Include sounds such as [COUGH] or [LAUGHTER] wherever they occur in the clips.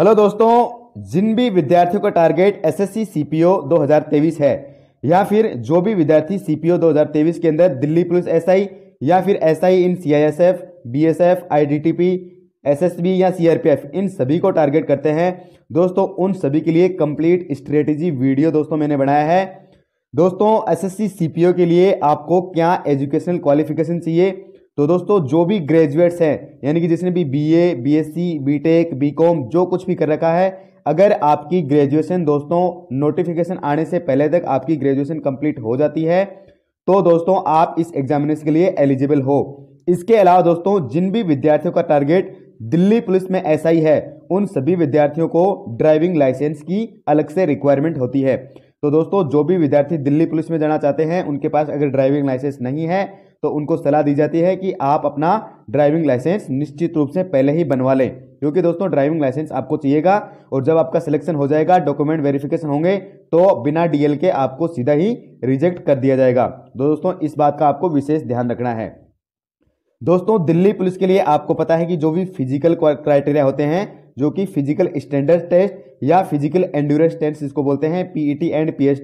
hello दोस्तों जिन भी विद्यार्थियों का टारगेट एसएससी सीपीओ 2023 है या फिर जो भी विद्यार्थी सीपीओ 2023 के अंदर दिल्ली पुलिस एसआई या फिर SI in CISF BSF IDTP SSB या सीआरपीएफ इन सभी को टारगेट करते हैं दोस्तों उन सभी के लिए कंप्लीट स्ट्रेटेजी वीडियो दोस्तों मैंने बनाया है दोस्तों एस एस के लिए आपको क्या एजुकेशनल क्वालिफिकेशन चाहिए तो दोस्तों जो भी ग्रेजुएट्स हैं यानी कि जिसने भी बीए, बीएससी, बीटेक, बीकॉम जो कुछ भी कर रखा है अगर आपकी ग्रेजुएशन दोस्तों नोटिफिकेशन आने से पहले तक आपकी ग्रेजुएशन कंप्लीट हो जाती है तो दोस्तों आप इस एग्जामिनेशन के लिए एलिजिबल हो इसके अलावा दोस्तों जिन भी विद्यार्थियों का टारगेट दिल्ली पुलिस में ऐसा ही है उन सभी विद्यार्थियों को ड्राइविंग लाइसेंस की अलग से रिक्वायरमेंट होती है तो दोस्तों जो भी विद्यार्थी दिल्ली पुलिस में जाना चाहते हैं उनके पास अगर ड्राइविंग लाइसेंस नहीं है तो उनको सलाह दी जाती है कि आप अपना ड्राइविंग लाइसेंस निश्चित रूप से पहले ही बनवा लें क्योंकि दोस्तों ड्राइविंग लाइसेंस आपको चाहिएगा और जब आपका सिलेक्शन हो जाएगा डॉक्यूमेंट वेरिफिकेशन होंगे तो बिना डीएल के आपको सीधा ही रिजेक्ट कर दिया जाएगा दोस्तों इस बात का आपको विशेष ध्यान रखना है दोस्तों दिल्ली पुलिस के लिए आपको पता है कि जो भी फिजिकल क्राइटेरिया होते हैं जो कि फिजिकल स्टैंडर्ड टेस्ट या फिजिकल एंड्योरेंस टेस्ट इसको बोलते हैं पीई एंड पी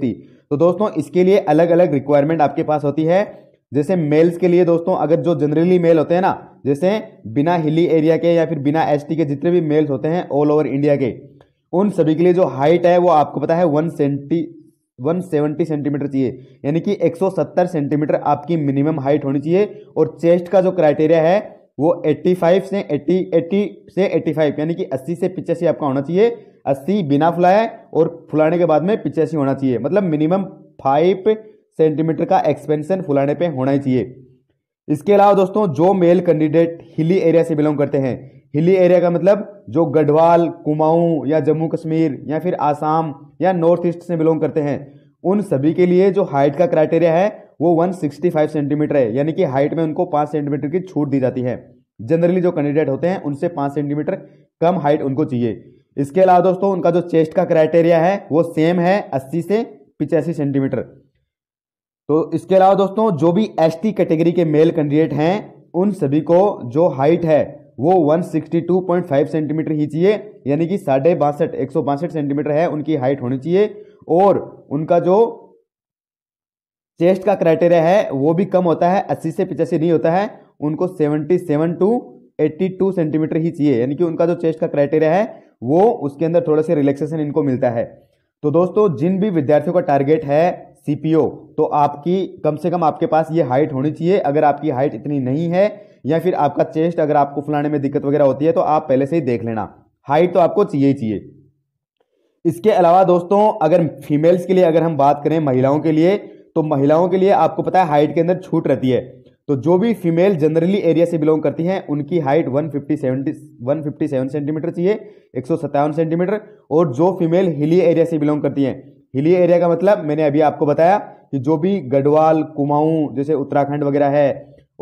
तो दोस्तों इसके लिए अलग अलग रिक्वायरमेंट आपके पास होती है जैसे मेल्स के लिए दोस्तों अगर जो जनरली मेल होते हैं ना जैसे बिना हिली एरिया के या फिर बिना एसटी के जितने भी मेल्स होते हैं ऑल ओवर इंडिया के उन सभी के लिए जो हाइट है वो आपको पता है one centi one seventy centimetre चाहिए यानी कि एक सौ सत्तर सेंटीमीटर आपकी मिनिमम हाइट होनी चाहिए और चेस्ट का जो क्राइटेरिया है वो 85 से 80 80 से 85 यानी कि 80 से पिचासी आपका होना चाहिए 80 बिना फुलाए और फुलाने के बाद में पिचासी होना चाहिए मतलब मिनिमम फाइव सेंटीमीटर का एक्सपेंशन फुलाने पे होना ही चाहिए इसके अलावा दोस्तों जो मेल कैंडिडेट हिली एरिया से बिलोंग करते हैं हिली एरिया का मतलब जो गढ़वाल कुमाऊं या जम्मू कश्मीर या फिर आसाम या नॉर्थ ईस्ट से बिलोंग करते हैं उन सभी के लिए जो हाइट का क्राइटेरिया है वो 165 सेंटीमीटर है यानी कि हाइट में उनको पाँच सेंटीमीटर की छूट दी जाती है जनरली जो कैंडिडेट होते हैं उनसे पाँच सेंटीमीटर कम हाइट उनको चाहिए इसके अलावा दोस्तों उनका जो चेस्ट का क्राइटेरिया है वो सेम है अस्सी से पिचासी सेंटीमीटर तो इसके अलावा दोस्तों जो भी एस कैटेगरी के मेल कैंडिडेट हैं उन सभी को जो हाइट है वो 162.5 सेंटीमीटर ही चाहिए यानी कि साढ़े बासठ एक सेंटीमीटर है उनकी हाइट होनी चाहिए और उनका जो चेस्ट का क्राइटेरिया है वो भी कम होता है अस्सी से पिचासी नहीं होता है उनको seventy seven to eighty two centimetre ही चाहिए यानी कि उनका जो चेस्ट का क्राइटेरिया है वो उसके अंदर थोड़ा सा रिलैक्सेशन इनको मिलता है तो दोस्तों जिन भी विद्यार्थियों का टारगेट है सीपीओ तो आपकी कम से कम आपके पास ये हाइट होनी चाहिए अगर आपकी हाइट इतनी नहीं है या फिर आपका चेस्ट अगर आपको फुलाने में दिक्कत वगैरह होती है तो आप पहले से ही देख लेना हाइट तो आपको चाहिए ही चाहिए इसके अलावा दोस्तों अगर फीमेल्स के लिए अगर हम बात करें महिलाओं के लिए तो महिलाओं के लिए आपको पता है हाइट के अंदर छूट रहती है तो जो भी फीमेल जनरली एरिया से बिलोंग करती हैं उनकी हाइट 157 157 सेंटीमीटर चाहिए एक सेंटीमीटर और जो फीमेल हिली एरिया से बिलोंग करती हैं हिली एरिया का मतलब मैंने अभी आपको बताया कि जो भी गढ़वाल कुमाऊं जैसे उत्तराखंड वगैरह है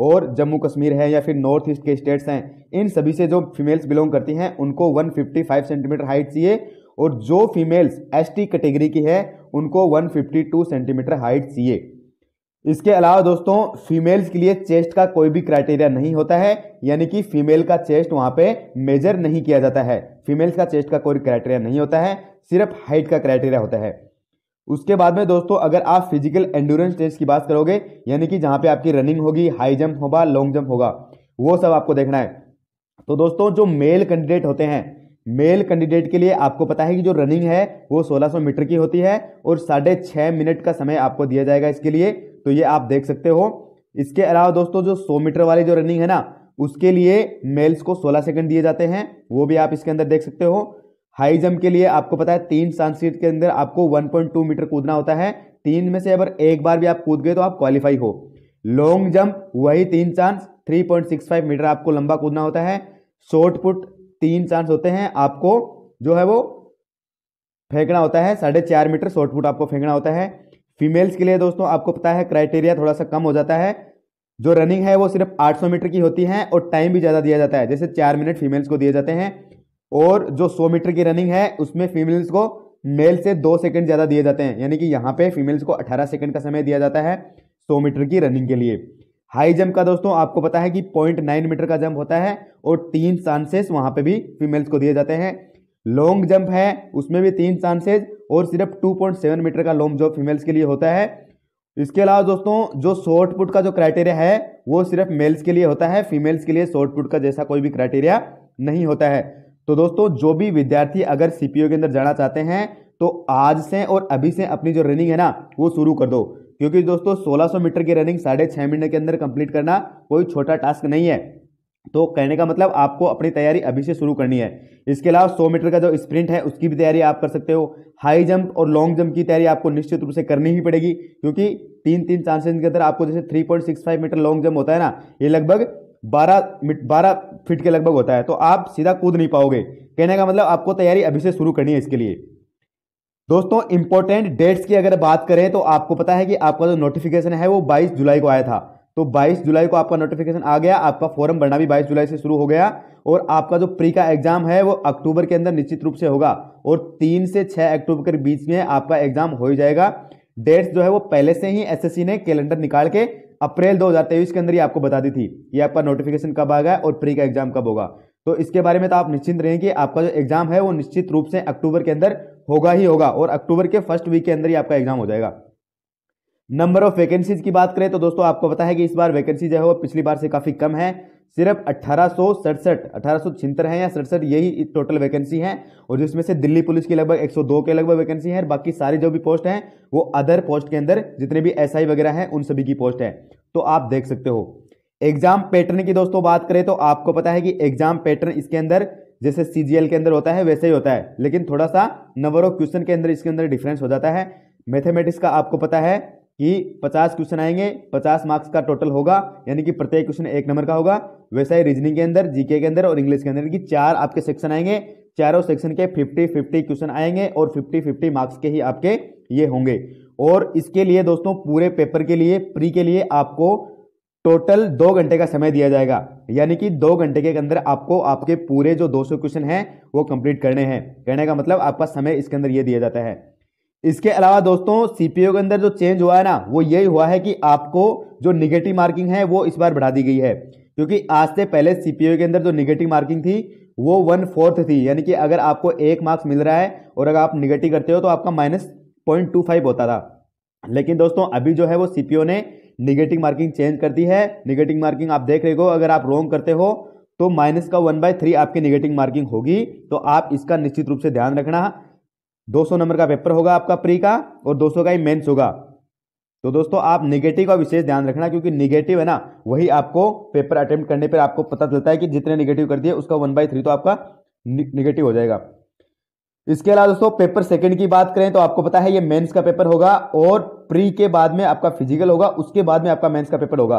और जम्मू कश्मीर है या फिर नॉर्थ ईस्ट के स्टेट्स हैं इन सभी से जो फीमेल्स बिलोंग करती हैं उनको वन सेंटीमीटर हाइट चाहिए और जो फीमेल्स टी कैटेगरी की है उनको 152 सेंटीमीटर हाइट चाहिए इसके अलावा दोस्तों फीमेल्स के लिए चेस्ट का कोई भी क्राइटेरिया नहीं होता है यानी कि फीमेल का चेस्ट वहां पे मेजर नहीं किया जाता है फीमेल्स का चेस्ट का कोई क्राइटेरिया नहीं होता है सिर्फ हाइट का क्राइटेरिया होता है उसके बाद में दोस्तों अगर आप फिजिकल एंडोरेंस टेस्ट की बात करोगे यानी कि जहां पे आपकी रनिंग होगी हाई जंप होगा लॉन्ग जंप होगा वो सब आपको देखना है तो दोस्तों जो मेल कैंडिडेट होते हैं मेल कैंडिडेट के लिए आपको पता है कि जो रनिंग है वो 1600 मीटर की होती है और साढ़े छः मिनट का समय आपको दिया जाएगा इसके लिए तो ये आप देख सकते हो इसके अलावा दोस्तों जो 100 मीटर वाली जो रनिंग है ना उसके लिए मेल्स को 16 सेकंड दिए जाते हैं वो भी आप इसके अंदर देख सकते हो हाई जंप के लिए आपको पता है तीन सांसरीट के अंदर आपको वन मीटर कूदना होता है तीन में से अगर एक बार भी आप कूद गए तो आप क्वालिफाई हो लॉन्ग जंप वही तीन चांस 3.65 मीटर आपको लंबा कूदना होता है शॉर्ट पुट तीन चांस होते हैं आपको जो है वो फेंकना होता है साढ़े चार मीटर शॉर्ट फुट आपको फेंकना होता है फीमेल्स के लिए दोस्तों आपको पता है क्राइटेरिया थोड़ा सा कम हो जाता है जो रनिंग है वो सिर्फ 800 मीटर की होती है और टाइम भी ज़्यादा दिया जाता है जैसे चार मिनट फीमेल्स को दिए जाते हैं और जो 100 मीटर की रनिंग है उसमें फीमेल्स को मेल से दो सेकंड ज़्यादा दिए जाते हैं यानी कि यहाँ पे फीमेल्स को 18 सेकंड का समय दिया जाता है 100 मीटर की रनिंग के लिए हाई जंप का दोस्तों आपको पता है कि पॉइंट नाइन मीटर का जंप होता है और तीन चांसेस वहां पे भी फीमेल्स को दिए जाते हैं लॉन्ग जंप है उसमें भी तीन चांसेस और सिर्फ टू पॉइंट सेवन मीटर का लॉन्ग जंप फीमेल्स के लिए होता है इसके अलावा दोस्तों जो शॉर्ट पुट का जो क्राइटेरिया है वो सिर्फ मेल्स के लिए होता है फीमेल्स के लिए शॉर्ट पुट का जैसा कोई भी क्राइटेरिया नहीं होता है तो दोस्तों जो भी विद्यार्थी अगर सीपीओ के अंदर जाना चाहते हैं तो आज से और अभी से अपनी जो रनिंग है ना वो शुरू कर दो क्योंकि दोस्तों 1600 मीटर की रनिंग साढ़े छः महीने के अंदर कंप्लीट करना कोई छोटा टास्क नहीं है तो कहने का मतलब आपको अपनी तैयारी अभी से शुरू करनी है इसके अलावा 100 मीटर का जो स्प्रिंट है उसकी भी तैयारी आप कर सकते हो हाई जंप और लॉन्ग जंप की तैयारी आपको निश्चित रूप से करनी ही पड़ेगी क्योंकि तीन तीन चांसेस के अंदर आपको जैसे 3.65 मीटर लॉन्ग जंप होता है ना ये लगभग 12 बारह फीट के लगभग होता है तो आप सीधा कूद नहीं पाओगे कहने का मतलब आपको तैयारी अभी से शुरू करनी है इसके लिए दोस्तों इंपॉर्टेंट डेट्स की अगर बात करें तो आपको पता है कि आपका जो नोटिफिकेशन है वो 22 जुलाई को आया था तो 22 जुलाई को आपका नोटिफिकेशन आ गया आपका फॉर्म भरना भी 22 जुलाई से शुरू हो गया और आपका जो प्री का एग्जाम है वो अक्टूबर के अंदर निश्चित रूप से होगा और तीन से छः अक्टूबर के बीच में आपका एग्जाम हो ही जाएगा डेट्स जो है वो पहले से ही एस ने कैलेंडर निकाल के अप्रैल दो के अंदर ही आपको बता दी थी ये आपका नोटिफिकेशन कब आ गया और प्री का एग्जाम कब होगा तो इसके बारे में तो आप निश्चिंत रहें कि आपका जो एग्जाम है वो निश्चित रूप से अक्टूबर के अंदर होगा ही होगा और अक्टूबर के फर्स्ट वीक के अंदर ही आपका एग्जाम हो जाएगा नंबर ऑफ वैकेंसीज की बात करें तो दोस्तों आपको पता है कि इस बार वैकेंसी जो है वो पिछली बार से काफ़ी कम है सिर्फ अट्ठारह सौ सड़सठ अठारह सौ है या सड़सठ यही टोटल वैकेंसी है और जिसमें से दिल्ली पुलिस की लगभग 102 के लगभग वैकेंसी है और बाकी सारी जो भी पोस्ट हैं वो अदर पोस्ट के अंदर जितने भी एसआई वगैरह हैं उन सभी की पोस्ट है तो आप देख सकते हो एग्जाम पैटर्न की दोस्तों बात करें तो आपको पता है कि एग्जाम पैटर्न इसके अंदर जैसे सी के अंदर होता है वैसे ही होता है लेकिन थोड़ा सा नंबर ऑफ क्वेश्चन के अंदर इसके अंदर डिफरेंस हो जाता है मैथमेटिक्स का आपको पता है कि 50 क्वेश्चन आएंगे 50 मार्क्स का टोटल होगा यानी कि प्रत्येक क्वेश्चन एक नंबर का होगा वैसा ही रीजनिंग के अंदर जीके के अंदर और इंग्लिश के अंदर कि चार आपके सेक्शन आएंगे चारों सेक्शन के 50 50 क्वेश्चन आएंगे और 50 50 मार्क्स के ही आपके ये होंगे और इसके लिए दोस्तों पूरे पेपर के लिए प्री के लिए आपको टोटल दो घंटे का समय दिया जाएगा यानी कि दो घंटे के अंदर आपको आपके पूरे जो 200 क्वेश्चन हैं वो कंप्लीट करने हैं कहने का मतलब आपका समय इसके अंदर ये दिया जाता है इसके अलावा दोस्तों सीपीओ के अंदर जो चेंज हुआ है ना वो यही हुआ है कि आपको जो निगेटिव मार्किंग है वो इस बार बढ़ा दी गई है क्योंकि आज से पहले सीपीओ के अंदर जो निगेटिव मार्किंग थी वो वन फोर्थ थी यानी कि अगर आपको एक मार्क्स मिल रहा है और अगर आप निगेटिव करते हो तो आपका माइनस पॉइंट टू फाइव होता था लेकिन दोस्तों अभी जो है वो सीपीओ ने निगेटिव मार्किंग चेंज कर दी है निगेटिव मार्किंग आप देख रहे हो अगर आप रोंग करते हो तो माइनस का वन बाय थ्री आपकी निगेटिव मार्किंग होगी तो आप इसका निश्चित रूप से ध्यान रखना 200 नंबर का पेपर होगा आपका प्री का और 200 का ही मेंस होगा तो दोस्तों आप निगेटिव का विशेष ध्यान रखना क्योंकि निगेटिव है ना वही आपको पेपर अटेम्प्ट करने पर आपको पता चलता है कि जितने निगेटिव कर दिए उसका वन बाय थ्री तो आपका निगेटिव हो जाएगा इसके अलावा दोस्तों पेपर सेकंड की बात करें तो आपको पता है ये मेंस का पेपर होगा और प्री के बाद में आपका फिजिकल होगा उसके बाद में आपका मेंस का पेपर होगा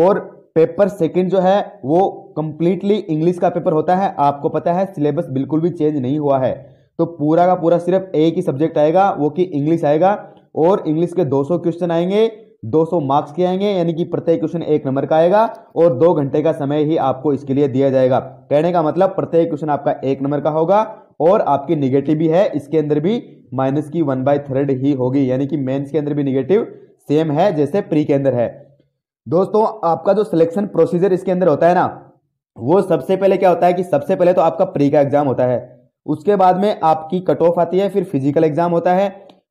और पेपर सेकंड जो है वो कंप्लीटली इंग्लिश का पेपर होता है आपको पता है सिलेबस बिल्कुल भी चेंज नहीं हुआ है तो पूरा का पूरा सिर्फ एक ही सब्जेक्ट आएगा वो कि इंग्लिश आएगा और इंग्लिश के दो क्वेश्चन आएंगे दो मार्क्स के आएंगे यानी कि प्रत्येक क्वेश्चन एक नंबर का आएगा और दो घंटे का समय ही आपको इसके लिए दिया जाएगा कहने का मतलब प्रत्येक क्वेश्चन आपका एक नंबर का होगा और आपकी निगेटिव भी है इसके अंदर भी माइनस की वन बाई थर्ड ही होगी यानी कि मेंस के अंदर भी निगेटिव सेम है जैसे प्री के अंदर है दोस्तों आपका जो सिलेक्शन प्रोसीजर इसके अंदर होता है ना वो सबसे पहले क्या होता है कि सबसे पहले तो आपका प्री का एग्जाम होता है उसके बाद में आपकी कट ऑफ आती है फिर फिजिकल एग्जाम होता है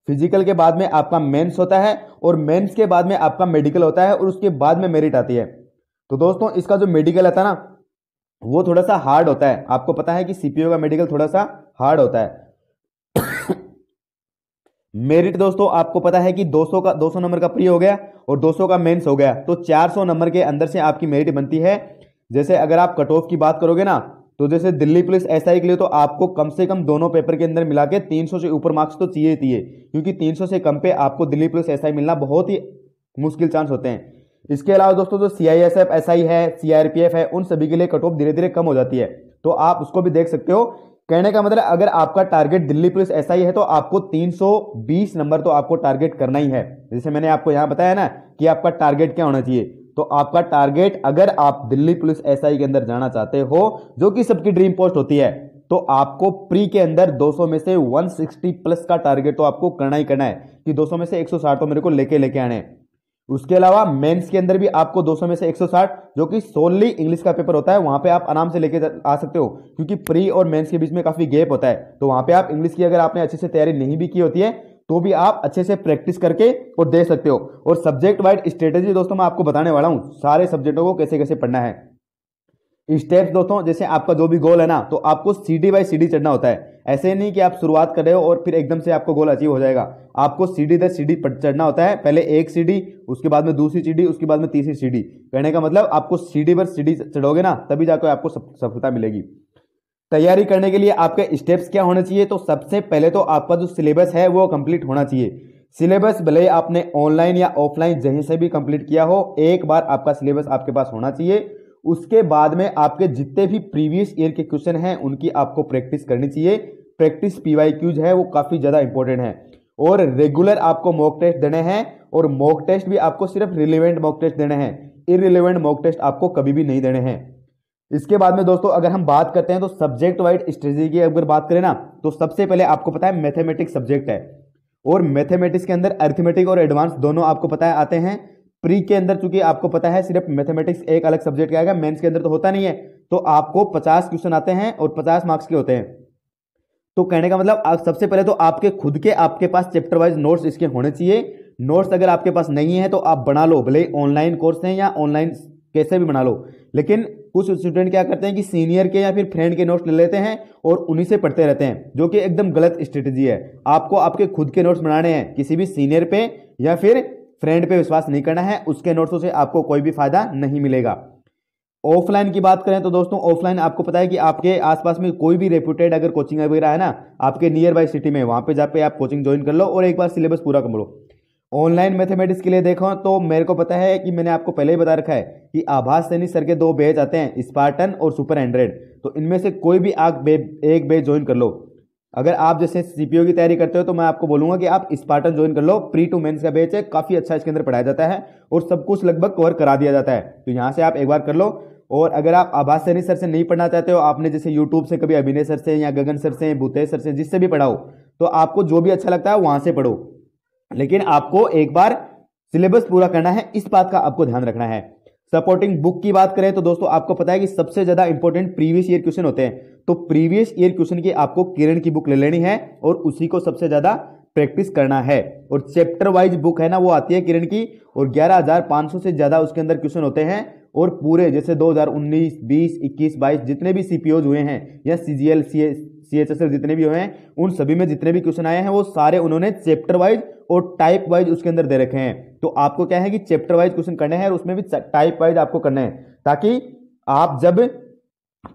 फिजिकल के बाद में आपका मेंस होता है और मेंस के बाद में आपका मेडिकल होता है और उसके बाद में मेरिट आती है तो दोस्तों इसका जो मेडिकल आता है ना वो थोड़ा सा हार्ड होता है आपको पता है कि सीपीओ का मेडिकल थोड़ा सा हार्ड होता है मेरिट दोस्तों आपको पता है कि 200 का 200 नंबर का प्री हो गया और 200 का मेंस हो गया तो 400 नंबर के अंदर से आपकी मेरिट बनती है जैसे अगर आप कट ऑफ की बात करोगे ना तो जैसे दिल्ली पुलिस एसआई के लिए तो आपको कम से कम दोनों पेपर के अंदर मिला के तीन से ऊपर मार्क्स तो चाहिए चाहिए क्योंकि तीन से कम पे आपको दिल्ली पुलिस एस मिलना बहुत ही मुश्किल चांस होते हैं इसके अलावा दोस्तों जो सी आई है सी है उन सभी के लिए कट ऑफ धीरे धीरे कम हो जाती है तो आप उसको भी देख सकते हो कहने का मतलब अगर आपका टारगेट दिल्ली पुलिस एसआई है तो आपको 320 नंबर तो आपको टारगेट करना ही है जैसे मैंने आपको यहां बताया ना कि आपका टारगेट क्या होना चाहिए तो आपका टारगेट अगर आप दिल्ली पुलिस एसआई के अंदर जाना चाहते हो जो कि सबकी ड्रीम पोस्ट होती है तो आपको प्री के अंदर 200 में से 160 प्लस का टारगेट तो आपको करना ही करना है कि 200 में से 160 तो मेरे को लेके लेके आने उसके अलावा मेंस के अंदर भी आपको 200 में से 160 जो कि सोनली इंग्लिश का पेपर होता है वहां पे आप आराम से लेके आ सकते हो क्योंकि प्री और मेंस के बीच में काफी गैप होता है तो वहां पे आप इंग्लिश की अगर आपने अच्छे से तैयारी नहीं भी की होती है तो भी आप अच्छे से प्रैक्टिस करके और दे सकते हो और सब्जेक्ट वाइड स्ट्रेटेजी दोस्तों मैं आपको बताने वाला हूँ सारे सब्जेक्टों को कैसे कैसे पढ़ना है स्टेप्स दोस्तों जैसे आपका जो भी गोल है ना तो आपको सीढ़ी बाई सीढ़ी चढ़ना होता है ऐसे नहीं कि आप शुरुआत कर रहे हो और फिर एकदम से आपको गोल अचीव हो जाएगा आपको सीढ़ी दर सीढ़ी चढ़ना होता है पहले एक सीढ़ी उसके बाद में दूसरी सीढ़ी उसके बाद में तीसरी सीढ़ी कहने का मतलब आपको सीढ़ी पर सीढ़ी चढ़ोगे ना तभी जाकर आपको सफलता मिलेगी तैयारी करने के लिए आपके स्टेप्स क्या होने चाहिए तो सबसे पहले तो आपका जो सिलेबस है वो कंप्लीट होना चाहिए सिलेबस भले आपने ऑनलाइन या ऑफलाइन जहीं से भी कंप्लीट किया हो एक बार आपका सिलेबस आपके पास होना चाहिए उसके बाद में आपके जितने भी प्रीवियस ईयर के क्वेश्चन हैं उनकी आपको प्रैक्टिस करनी चाहिए प्रैक्टिस पीवाई क्यूज है वो काफ़ी ज़्यादा इंपॉर्टेंट है और रेगुलर आपको मॉक टेस्ट देने हैं और मॉक टेस्ट भी आपको सिर्फ रिलेवेंट मॉक टेस्ट देने हैं इरिलेवेंट मॉक टेस्ट आपको कभी भी नहीं देने हैं इसके बाद में दोस्तों अगर हम बात करते हैं तो सब्जेक्ट वाइड स्ट्रेटेजी की अगर बात करें ना तो सबसे पहले आपको पता है मैथमेटिक्स सब्जेक्ट है और मैथमेटिक्स के अंदर अर्थमेटिक और एडवांस दोनों आपको पता है आते हैं प्री के अंदर चूंकि आपको पता है सिर्फ मैथमेटिक्स एक अलग सब्जेक्ट का आएगा मेंस के अंदर तो होता नहीं है तो आपको 50 क्वेश्चन आते हैं और 50 मार्क्स के होते हैं तो कहने का मतलब आप सबसे पहले तो आपके खुद के आपके पास चैप्टर वाइज नोट्स इसके होने चाहिए नोट्स अगर आपके पास नहीं है तो आप बना लो भले ऑनलाइन कोर्स हैं या ऑनलाइन कैसे भी बना लो लेकिन कुछ स्टूडेंट क्या करते हैं कि सीनियर के या फिर फ्रेंड के नोट्स ले लेते हैं और उन्हीं से पढ़ते रहते हैं जो कि एकदम गलत स्ट्रेटजी है आपको आपके खुद के नोट्स बनाने हैं किसी भी सीनियर पे या फिर फ्रेंड पे विश्वास नहीं करना है उसके नोट्सों से आपको कोई भी फायदा नहीं मिलेगा ऑफलाइन की बात करें तो दोस्तों ऑफलाइन आपको पता है कि आपके आसपास में कोई भी रेप्यूटेड अगर कोचिंग वगैरह है ना आपके नियर बाई सिटी में वहाँ पे जा पे आप कोचिंग ज्वाइन कर लो और एक बार सिलेबस पूरा कर लो ऑनलाइन मैथमेटिक्स के लिए देखो तो मेरे को पता है कि मैंने आपको पहले ही बता रखा है कि आभास सैनी सर के दो बेच आते हैं स्पार्टन और सुपर हंड्रेड तो इनमें से कोई भी आप एक बेच ज्वाइन कर लो अगर आप जैसे सीपीओ की तैयारी करते हो तो मैं आपको बोलूंगा कि आप स्पार्टन ज्वाइन कर लो प्री टू मेंस का बैच है काफी अच्छा इसके अंदर पढ़ाया जाता है और सब कुछ लगभग कवर करा दिया जाता है तो यहाँ से आप एक बार कर लो और अगर आप आभा सैनी सर से नहीं पढ़ना चाहते हो आपने जैसे यूट्यूब से कभी अभिनय सर से या गगन सर से भूते सर से जिससे भी पढ़ाओ तो आपको जो भी अच्छा लगता है वहां से पढ़ो लेकिन आपको एक बार सिलेबस पूरा करना है इस बात का आपको ध्यान रखना है सपोर्टिंग बुक की बात करें तो दोस्तों आपको पता है कि सबसे ज्यादा इंपॉर्टेंट प्रीवियस ईयर क्वेश्चन होते हैं तो प्रीवियस ईयर क्वेश्चन की आपको किरण की बुक ले लेनी है और उसी को सबसे ज्यादा प्रैक्टिस करना है और चैप्टर वाइज बुक है ना वो आती है किरण की और 11,500 से ज्यादा उसके अंदर क्वेश्चन होते हैं और पूरे जैसे 2019, 20, 21, 22 जितने भी सीपीओज हुए हैं या CGL C H S F जितने भी हुए हैं उन सभी में जितने भी क्वेश्चन आए हैं वो सारे उन्होंने चैप्टर वाइज और टाइप वाइज उसके अंदर दे रखे हैं तो आपको क्या है कि चैप्टर वाइज क्वेश्चन करने हैं और उसमें भी टाइप वाइज आपको करना है ताकि आप जब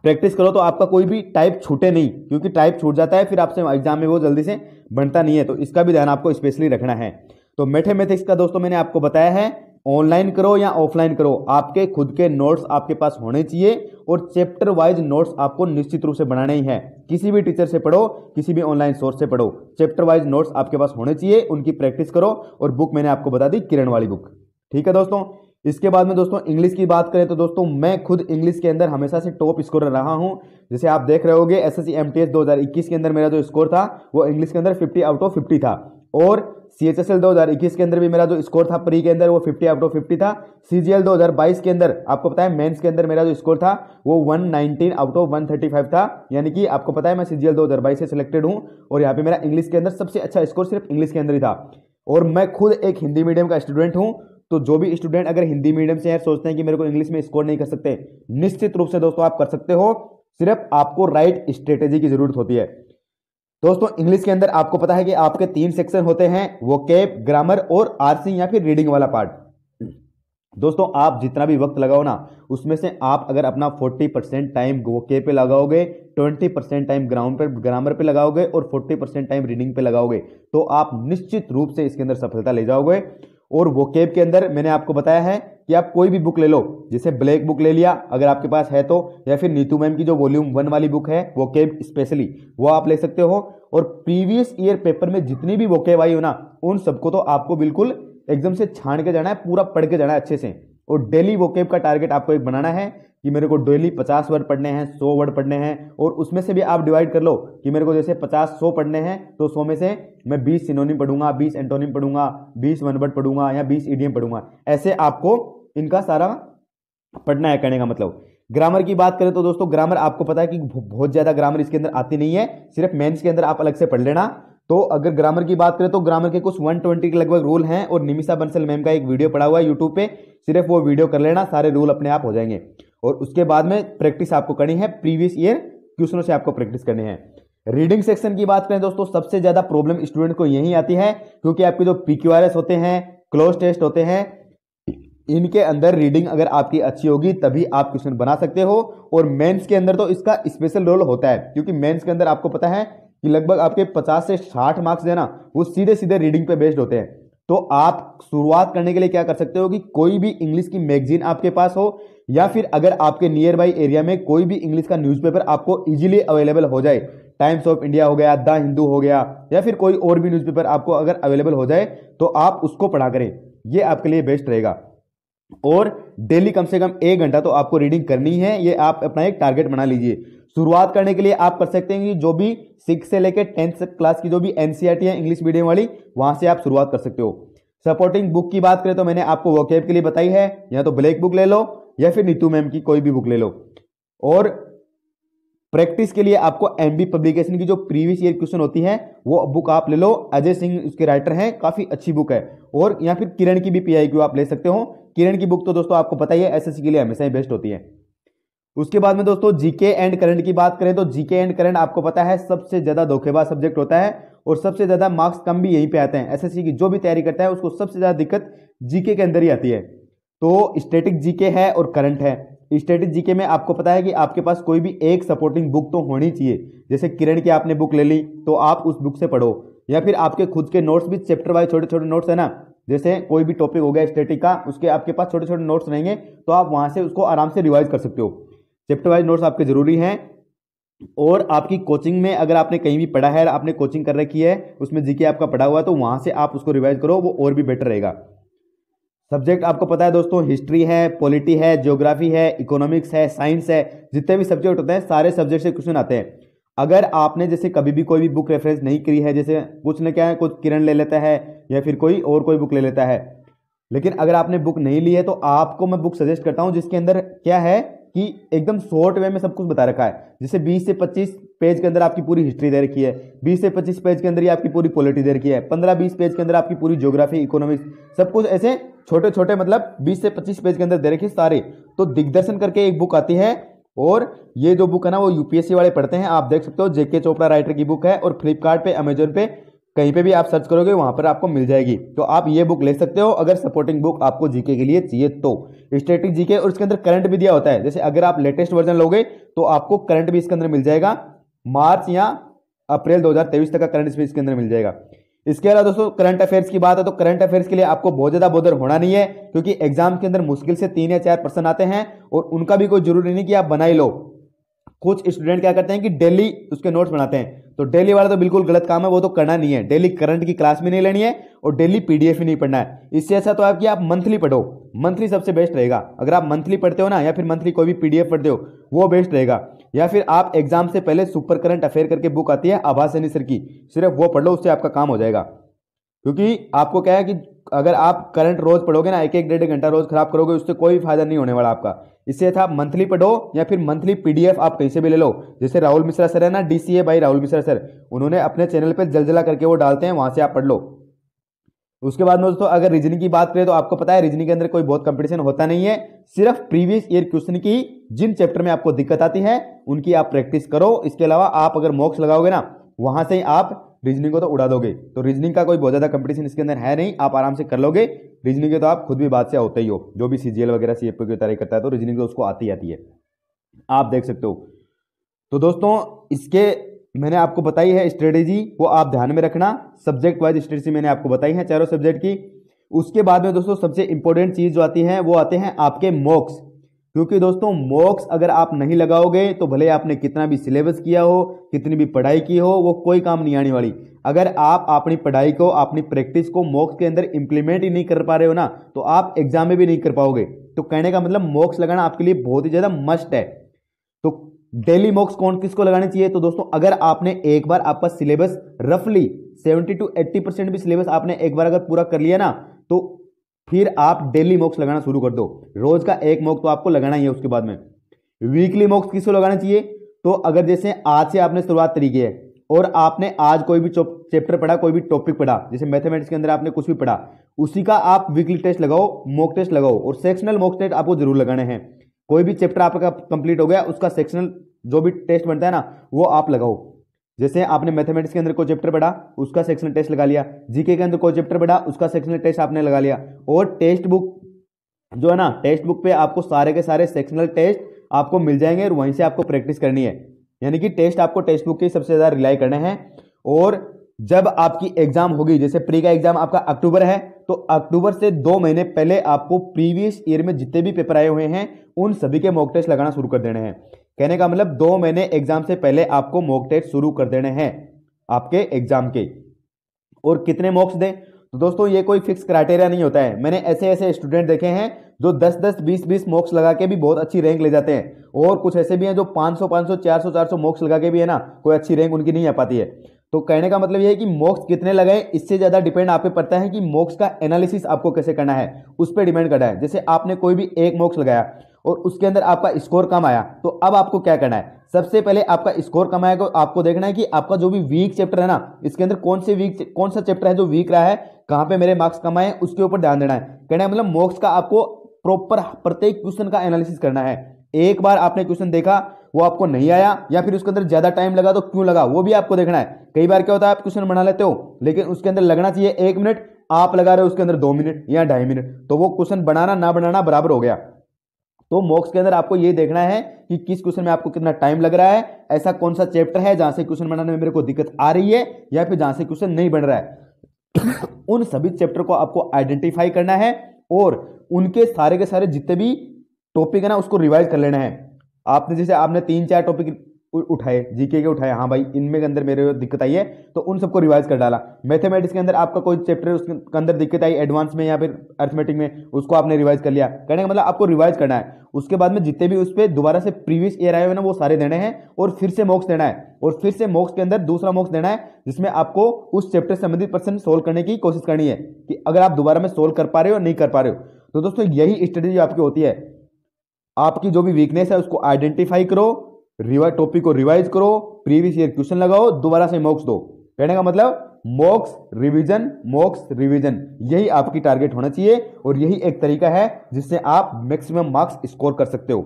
प्रैक्टिस करो तो आपका कोई भी टाइप छूटे नहीं क्योंकि टाइप छूट जाता है फिर आपसे एग्जाम में वो जल्दी से बनता नहीं है तो इसका भी ध्यान आपको स्पेशली रखना है तो मैथमेटिक्स का दोस्तों मैंने आपको बताया है ऑनलाइन करो या ऑफलाइन करो आपके खुद के नोट्स आपके पास होने चाहिए और चैप्टर वाइज नोट्स आपको निश्चित रूप से बनाने ही है किसी भी टीचर से पढ़ो किसी भी ऑनलाइन सोर्स से पढ़ो चैप्टर वाइज नोट्स आपके पास होने चाहिए उनकी प्रैक्टिस करो और बुक मैंने आपको बता दी किरण वाली बुक ठीक है दोस्तों इसके बाद में दोस्तों इंग्लिश की बात करें तो दोस्तों मैं खुद इंग्लिश के अंदर हमेशा से टॉप स्कोर रहा हूं जैसे आप देख रहे होगे एस एस सी के अंदर मेरा जो स्कोर था वो इंग्लिश के अंदर 50 आउट ऑफ 50 था और सी एच एस एल दो हज़ार इक्कीस के अंदर भी मेरा जो स्कोर था प्री के अंदर वो 50 आउट ऑफ 50 था सी जी एल दो हज़ार बाईस के अंदर आपको पता है मेंस के अंदर मेरा जो स्कोर था वो 119 आउट ऑफ 135 था यानी कि आपको पता है मैं सी जी एल दो हज़ार बाईस से सिलेक्टेड हूँ और यहाँ पे मेरा इंग्लिश के अंदर सबसे अच्छा स्कोर सिर्फ इंग्लिश के अंदर ही था और मैं खुद एक हिंदी मीडियम का स्टूडेंट हूँ तो जो भी स्टूडेंट अगर हिंदी मीडियम से यार सोचते हैं कि मेरे को इंग्लिश में स्कोर नहीं कर सकते निश्चित रूप से दोस्तों आप कर सकते हो सिर्फ आपको राइट स्ट्रेटेजी की जरूरत होती है दोस्तों इंग्लिश के अंदर आपको पता है कि आपके तीन सेक्शन होते हैं वो कैप ग्रामर और आरसी या फिर रीडिंग वाला पार्ट दोस्तों आप जितना भी वक्त लगाओ ना उसमें से आप अगर अपना 40 परसेंट टाइम वो के पे लगाओगे 20 परसेंट टाइम ग्राउंड पर ग्रामर पे लगाओगे और 40 परसेंट टाइम रीडिंग पे लगाओगे तो आप निश्चित रूप से इसके अंदर सफलता ले जाओगे और वो केब के अंदर मैंने आपको बताया है कि आप कोई भी बुक ले लो जैसे ब्लैक बुक ले लिया अगर आपके पास है तो या फिर नीतू मैम की जो वॉल्यूम वन वाली बुक है वो केब स्पेशली वो आप ले सकते हो और प्रीवियस ईयर पेपर में जितनी भी वोकेब आई हो ना उन सबको तो आपको बिल्कुल एकदम से छान के जाना है पूरा पढ़ के जाना है अच्छे से और डेली वोकेब का टारगेट आपको एक बनाना है कि मेरे को डेली पचास वर्ड पढ़ने हैं सौ वर्ड पढ़ने हैं और उसमें से भी आप डिवाइड कर लो कि मेरे को जैसे पचास सौ पढ़ने हैं तो सौ में से मैं बीस सिनोनिम पढ़ूंगा बीस एंटोनिम पढ़ूंगा बीस वर्ड पढ़ूंगा या बीस ईडीएम पढ़ूंगा ऐसे आपको इनका सारा पढ़ना है कहने का मतलब ग्रामर की बात करें तो दोस्तों ग्रामर आपको पता है कि बहुत ज्यादा ग्रामर इसके अंदर आती नहीं है सिर्फ मेन्स के अंदर आप अलग से पढ़ लेना तो अगर ग्रामर की बात करें तो ग्रामर के कुछ 120 के लगभग रूल हैं और निमिषा बंसल मैम का एक वीडियो पड़ा हुआ है यूट्यूब पे सिर्फ वो वीडियो कर लेना सारे रूल अपने आप हो जाएंगे और उसके बाद में प्रैक्टिस आपको करनी है प्रीवियस ईयर क्वेश्चनों से आपको प्रैक्टिस करनी है रीडिंग सेक्शन की बात करें दोस्तों सबसे ज्यादा प्रॉब्लम स्टूडेंट को यही आती है क्योंकि आपके जो पीक्यूआरएस होते हैं क्लोज टेस्ट होते हैं इनके अंदर रीडिंग अगर आपकी अच्छी होगी तभी आप क्वेश्चन बना सकते हो और मेंस के अंदर तो इसका स्पेशल रोल होता है क्योंकि मेंस के अंदर आपको पता है कि लगभग आपके 50 से 60 मार्क्स देना वो सीधे सीधे रीडिंग पे बेस्ड होते हैं तो आप शुरुआत करने के लिए क्या कर सकते हो कि कोई भी इंग्लिश की मैगजीन आपके पास हो या फिर अगर आपके नियर बाई एरिया में कोई भी इंग्लिश का न्यूज़पेपर आपको इजीली अवेलेबल हो जाए टाइम्स ऑफ इंडिया हो गया द हिंदू हो गया या फिर कोई और भी न्यूज़पेपर आपको अगर अवेलेबल हो जाए तो आप उसको पढ़ा करें ये आपके लिए बेस्ट रहेगा और डेली कम से कम एक घंटा तो आपको रीडिंग करनी है ये आप अपना एक टारगेट बना लीजिए शुरुआत करने के लिए आप कर सकते हैं कि जो भी सिक्स से लेकर टेंथ क्लास की जो भी एनसीईआरटी e है इंग्लिश मीडियम वाली वहां से आप शुरुआत कर सकते हो सपोर्टिंग बुक की बात करें तो मैंने आपको वोकेब के लिए बताई है या तो ब्लैक बुक ले लो या फिर नीतू मैम की कोई भी बुक ले लो और प्रैक्टिस के लिए आपको एम बी पब्लिकेशन की जो प्रीवियस ईयर क्वेश्चन होती है वो बुक आप ले लो अजय सिंह उसके राइटर हैं काफ़ी अच्छी बुक है और या फिर किरण की भी पी आप ले सकते हो किरण की बुक तो दोस्तों आपको पता ही है एसएससी के लिए हमेशा ही बेस्ट होती है उसके बाद में दोस्तों जीके एंड करंट की बात करें तो जीके एंड करंट आपको पता है सबसे ज्यादा धोखेबाज सब्जेक्ट होता है और सबसे ज्यादा मार्क्स कम भी यहीं पे आते हैं एसएससी की जो भी तैयारी करता है उसको सबसे ज्यादा दिक्कत जीके के अंदर ही आती है तो स्टेटिक जीके है और करंट है स्टेटिक जीके में आपको पता है कि आपके पास कोई भी एक सपोर्टिंग बुक तो होनी चाहिए जैसे किरण की आपने बुक ले ली तो आप उस बुक से पढ़ो या फिर आपके खुद के नोट्स भी चैप्टर वाइज छोटे छोटे नोट्स है ना जैसे कोई भी टॉपिक हो गया स्टेटिक का उसके आपके पास छोटे छोटे नोट्स रहेंगे तो आप वहां से उसको आराम से रिवाइज कर सकते हो चैप्टर वाइज नोट्स आपके ज़रूरी हैं और आपकी कोचिंग में अगर आपने कहीं भी पढ़ा है आपने कोचिंग कर रखी है उसमें जीके आपका पढ़ा हुआ है तो वहां से आप उसको रिवाइज करो वो और भी बेटर रहेगा सब्जेक्ट आपको पता है दोस्तों हिस्ट्री है पॉलिटी है ज्योग्राफी है इकोनॉमिक्स है साइंस है जितने भी सब्जेक्ट होते हैं सारे सब्जेक्ट से क्वेश्चन आते हैं अगर आपने जैसे कभी भी कोई भी बुक रेफरेंस नहीं करी है जैसे कुछ ने क्या है कुछ किरण ले लेता है या फिर कोई और कोई बुक ले लेता है लेकिन अगर आपने बुक नहीं ली है तो आपको मैं बुक सजेस्ट करता हूँ जिसके अंदर क्या है कि एकदम शॉर्ट वे में सब कुछ बता रखा है जैसे 20 से 25 पेज के अंदर आपकी पूरी हिस्ट्री दे रखी है 20 से 25 पेज के अंदर ही आपकी पूरी पॉलिटी दे रखी है 15-20 पेज के अंदर आपकी पूरी ज्योग्राफी इकोनॉमिक्स सब कुछ ऐसे छोटे छोटे मतलब 20 से 25 पेज के अंदर दे रखी है सारे तो दिग्दर्शन करके एक बुक आती है और ये जो बुक है ना वो यूपीएससी वाले पढ़ते हैं आप देख सकते हो जेके चोपड़ा राइटर की बुक है और फ्लिपकार्ट पे अमेजोन पे कहीं पे भी आप सर्च करोगे वहाँ पर आपको मिल जाएगी तो आप ये बुक ले सकते हो अगर सपोर्टिंग बुक आपको जीके के लिए चाहिए तो स्टेटिक जीके और इसके अंदर करंट भी दिया होता है जैसे अगर आप लेटेस्ट वर्जन लोगे तो आपको करंट भी इसके अंदर मिल जाएगा मार्च या अप्रैल 2023 तक का करंट इसमें इसके अंदर मिल जाएगा इसके अलावा दोस्तों करंट अफेयर्स की बात है तो करंट अफेयर्स के लिए आपको बहुत ज़्यादा बोधर होना नहीं है क्योंकि एग्जाम के अंदर मुश्किल से तीन या चार पर्सन आते हैं और उनका भी कोई जरूरी नहीं कि आप बनाई लो कुछ स्टूडेंट क्या करते हैं कि डेली उसके नोट्स बनाते हैं तो डेली वाला तो बिल्कुल गलत काम है वो तो करना नहीं है डेली करंट की क्लास भी नहीं लेनी है और डेली पीडीएफ भी नहीं पढ़ना है इससे अच्छा तो आप कि आप मंथली पढ़ो मंथली सबसे बेस्ट रहेगा अगर आप मंथली पढ़ते हो ना या फिर मंथली कोई भी पीडीएफ पढ़ते हो वो बेस्ट रहेगा या फिर आप एग्जाम से पहले सुपर करंट अफेयर करके बुक आती है आभा सैनी सर की सिर्फ वो पढ़ लो उससे आपका काम हो जाएगा क्योंकि आपको क्या है कि अगर आप करंट रोज पढ़ोगे ना एक एक डेढ़ घंटा रोज खराब करोगे उससे कोई फायदा नहीं होने वाला आपका इससे था मंथली पढ़ो या फिर मंथली पीडीएफ आप कहीं से भी ले लो जैसे राहुल मिश्रा सर है ना डीसीए भाई राहुल मिश्रा सर उन्होंने अपने चैनल पर जलजला करके वो डालते हैं वहां से आप पढ़ लो उसके बाद दोस्तों अगर रीजनिंग की बात करें तो आपको पता है रीजनिंग के अंदर कोई बहुत कंपटीशन होता नहीं है सिर्फ प्रीवियस ईयर क्वेश्चन की जिन चैप्टर में आपको दिक्कत आती है उनकी आप प्रैक्टिस करो इसके अलावा आप अगर मॉक्स लगाओगे ना वहां से आप रीजनिंग को तो उड़ा दोगे तो रीजनिंग का कोई बहुत ज़्यादा कंपटीशन इसके अंदर है नहीं आप आराम से कर लोगे रीजनिंग के तो आप खुद भी बात से होते ही हो जो भी सी वगैरह सी की तैयारी करता है तो रीजनिंग तो उसको आती आती है आप देख सकते हो तो दोस्तों इसके मैंने आपको बताई है स्ट्रेटेजी वो आप ध्यान में रखना सब्जेक्ट वाइज स्ट्रेटेजी मैंने आपको बताई है चारों सब्जेक्ट की उसके बाद में दोस्तों सबसे इंपॉर्टेंट चीज़ जो आती है वो आते हैं आपके मॉक्स क्योंकि दोस्तों मॉक्स अगर आप नहीं लगाओगे तो भले आपने कितना भी सिलेबस किया हो कितनी भी पढ़ाई की हो वो कोई काम नहीं आने वाली अगर आप अपनी पढ़ाई को अपनी प्रैक्टिस को मॉक्स के अंदर इंप्लीमेंट ही नहीं कर पा रहे हो ना तो आप एग्जाम में भी नहीं कर पाओगे तो कहने का मतलब मॉक्स लगाना आपके लिए बहुत ही ज़्यादा मस्ट है तो डेली मॉक्स कौन किसको लगाने चाहिए तो दोस्तों अगर आपने एक बार आपका सिलेबस रफली सेवेंटी टू एट्टी परसेंट भी सिलेबस आपने एक बार अगर पूरा कर लिया ना तो फिर आप डेली मॉक्स लगाना शुरू कर दो रोज का एक मॉक तो आपको लगाना ही है उसके बाद में वीकली मॉक्स किसको लगाना चाहिए तो अगर जैसे आज से आपने शुरुआत करी है और आपने आज कोई भी चैप्टर पढ़ा कोई भी टॉपिक पढ़ा जैसे मैथमेटिक्स के अंदर आपने कुछ भी पढ़ा उसी का आप वीकली टेस्ट लगाओ मॉक टेस्ट लगाओ और सेक्शनल मॉक टेस्ट आपको जरूर लगाने हैं कोई भी चैप्टर आपका कंप्लीट हो गया उसका सेक्शनल जो भी टेस्ट बनता है ना वो आप लगाओ जैसे आपने मैथमेटिक्स के अंदर कोई चैप्टर पढ़ा उसका सेक्शनल टेस्ट लगा लिया जीके के अंदर कोई चैप्टर पढ़ा उसका सेक्शनल टेस्ट आपने लगा लिया और टेस्ट बुक जो है ना टेक्स्ट बुक पे आपको सारे के सारे सेक्शनल टेस्ट आपको मिल जाएंगे और वहीं से आपको प्रैक्टिस करनी है यानी कि टेस्ट आपको टेक्स्ट बुक के सबसे ज़्यादा रिलाई करने हैं और जब आपकी एग्जाम होगी जैसे प्री का एग्जाम आपका अक्टूबर है तो अक्टूबर से दो महीने पहले आपको प्रीवियस ईयर में जितने भी पेपर आए हुए हैं उन सभी के मॉक टेस्ट लगाना शुरू कर देने हैं कहने का मतलब दो महीने एग्जाम से पहले आपको मॉक टेस्ट शुरू कर देने हैं आपके एग्जाम के और कितने मॉक्स दें तो दोस्तों ये कोई फिक्स क्राइटेरिया नहीं होता है मैंने ऐसे ऐसे स्टूडेंट देखे हैं जो 10 10 20 20 मॉक्स लगा के भी बहुत अच्छी रैंक ले जाते हैं और कुछ ऐसे भी हैं जो 500 500 400 400 मॉक्स लगा के भी है ना कोई अच्छी रैंक उनकी नहीं आ पाती है तो कहने का मतलब यह है कि मॉक्स कितने लगाए इससे ज़्यादा डिपेंड आप पे पड़ता है कि मॉक्स का एनालिसिस आपको कैसे करना है उस पर डिपेंड करना है जैसे आपने कोई भी एक मॉक्स लगाया और उसके अंदर आपका स्कोर कम आया तो अब आपको क्या करना है सबसे पहले आपका स्कोर कम आया आपको देखना है कि आपका जो भी वीक चैप्टर है ना इसके अंदर कौन से वीक कौन सा चैप्टर है जो वीक रहा है कहाँ पे मेरे मार्क्स कम आए उसके ऊपर ध्यान देना है कहना है मतलब मॉक्स का आपको प्रॉपर प्रत्येक क्वेश्चन का एनालिसिस करना है एक बार आपने क्वेश्चन देखा वो आपको नहीं आया या फिर उसके अंदर ज्यादा टाइम लगा तो क्यों लगा वो भी आपको देखना है कई बार क्या होता है आप क्वेश्चन बना लेते हो लेकिन उसके अंदर लगना चाहिए एक मिनट आप लगा रहे हो उसके अंदर दो मिनट या ढाई मिनट तो वो क्वेश्चन बनाना ना बनाना बराबर हो गया तो मॉक्स के अंदर आपको ये देखना है कि किस क्वेश्चन में आपको कितना टाइम लग रहा है ऐसा कौन सा चैप्टर है जहां से क्वेश्चन बनाने में मेरे को दिक्कत आ रही है या फिर जहां से क्वेश्चन नहीं बन रहा है [COUGHS] उन सभी चैप्टर को आपको आइडेंटिफाई करना है और उनके सारे के सारे जितने भी टॉपिक है ना उसको रिवाइज कर लेना है आपने जैसे आपने तीन चार टॉपिक उठाए जीके के उठाए हाँ भाई इनमें के अंदर मेरे दिक्कत आई है तो उन सबको रिवाइज कर डाला मैथमेटिक्स के अंदर आपका कोई चैप्टर उसके अंदर दिक्कत आई एडवांस में या फिर अर्थमेटिक में उसको आपने रिवाइज कर लिया कहने का मतलब आपको रिवाइज करना है उसके बाद में जितने भी उस पर दोबारा से प्रीवियस ईयर आए हुए ना वो सारे देने हैं और फिर से मॉक्स देना है और फिर से मॉक्स के अंदर दूसरा मॉक्स देना है जिसमें आपको उस चैप्टर से संबंधित पर्सन सोल्व करने की कोशिश करनी है कि अगर आप दोबारा में सोल्व कर पा रहे हो नहीं कर पा रहे हो तो दोस्तों यही स्ट्रेटेजी आपकी होती है आपकी जो भी वीकनेस है उसको आइडेंटिफाई करो रिवाइज टॉपिक को रिवाइज करो प्रीवियस ईयर क्वेश्चन लगाओ दोबारा से मॉक्स दो कहने का मतलब मॉक्स रिवीजन मॉक्स रिवीजन यही आपकी टारगेट होना चाहिए और यही एक तरीका है जिससे आप मैक्सिमम मार्क्स स्कोर कर सकते हो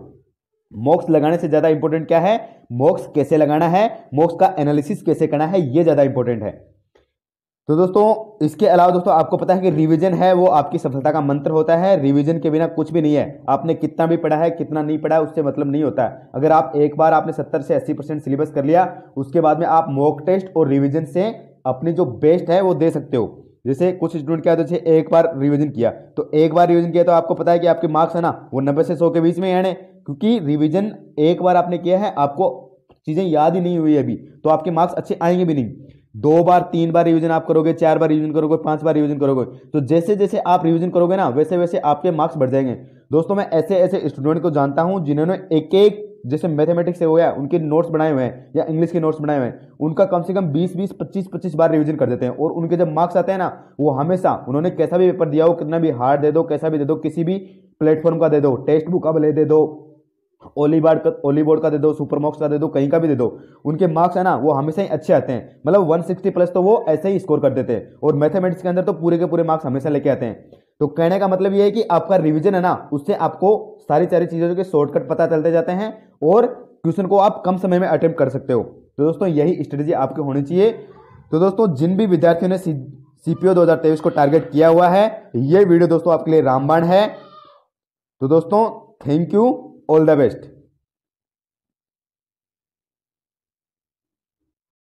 मॉक्स लगाने से ज़्यादा इंपॉर्टेंट क्या है मॉक्स कैसे लगाना है मॉक्स का एनालिसिस कैसे करना है ये ज़्यादा इंपॉर्टेंट है तो दोस्तों इसके अलावा दोस्तों आपको पता है कि रिवीजन है वो आपकी सफलता का मंत्र होता है रिवीजन के बिना कुछ भी नहीं है आपने कितना भी पढ़ा है कितना नहीं पढ़ा है उससे मतलब नहीं होता है अगर आप एक बार आपने 70 से 80 परसेंट सिलेबस कर लिया उसके बाद में आप मॉक टेस्ट और रिवीजन से अपनी जो बेस्ट है वो दे सकते हो जैसे कुछ स्टूडेंट क्या होते एक बार रिविजन किया तो एक बार रिविजन किया तो आपको पता है कि आपके मार्क्स है ना वो नब्बे से सौ के बीच में आने क्योंकि रिविजन एक बार आपने किया है आपको चीज़ें याद ही नहीं हुई अभी तो आपके मार्क्स अच्छे आएंगे भी नहीं दो बार तीन बार रिवीजन आप करोगे चार बार रिवीजन करोगे पांच बार रिवीजन करोगे तो जैसे जैसे आप रिवीजन करोगे ना वैसे वैसे आपके मार्क्स बढ़ जाएंगे दोस्तों मैं ऐसे ऐसे स्टूडेंट को जानता हूं जिन्होंने एक एक जैसे मैथमेटिक्स से हो गया उनके नोट्स बनाए हुए हैं या इंग्लिश के नोट्स बनाए हुए हैं उनका कम से कम 20 20 25 25 बार रिवीजन कर देते हैं और उनके जब मार्क्स आते हैं ना वो हमेशा उन्होंने कैसा भी पेपर दिया हो कितना भी हार्ड दे दो कैसा भी दे दो किसी भी प्लेटफॉर्म का दे दो टेक्स्ट बुक अब ले दे दो ओलीबार्ड का ओलीबोर्ड का दे दो सुपर मॉक्स का दे दो कहीं का भी दे दो उनके मार्क्स है ना वो हमेशा ही अच्छे आते हैं मतलब 160 प्लस तो वो ऐसे ही स्कोर कर देते हैं और मैथमेटिक्स के अंदर तो पूरे के पूरे मार्क्स हमेशा लेके आते हैं तो कहने का मतलब ये है कि आपका रिविजन है ना उससे आपको सारी सारी चीज़ों के शॉर्टकट पता चलते जाते हैं और क्वेश्चन को आप कम समय में अटेम्प्ट कर सकते हो तो दोस्तों यही स्ट्रेटेजी आपकी होनी चाहिए तो दोस्तों जिन भी विद्यार्थियों ने सी पी को टारगेट किया हुआ है ये वीडियो दोस्तों आपके लिए रामबाण है तो दोस्तों thank you all the best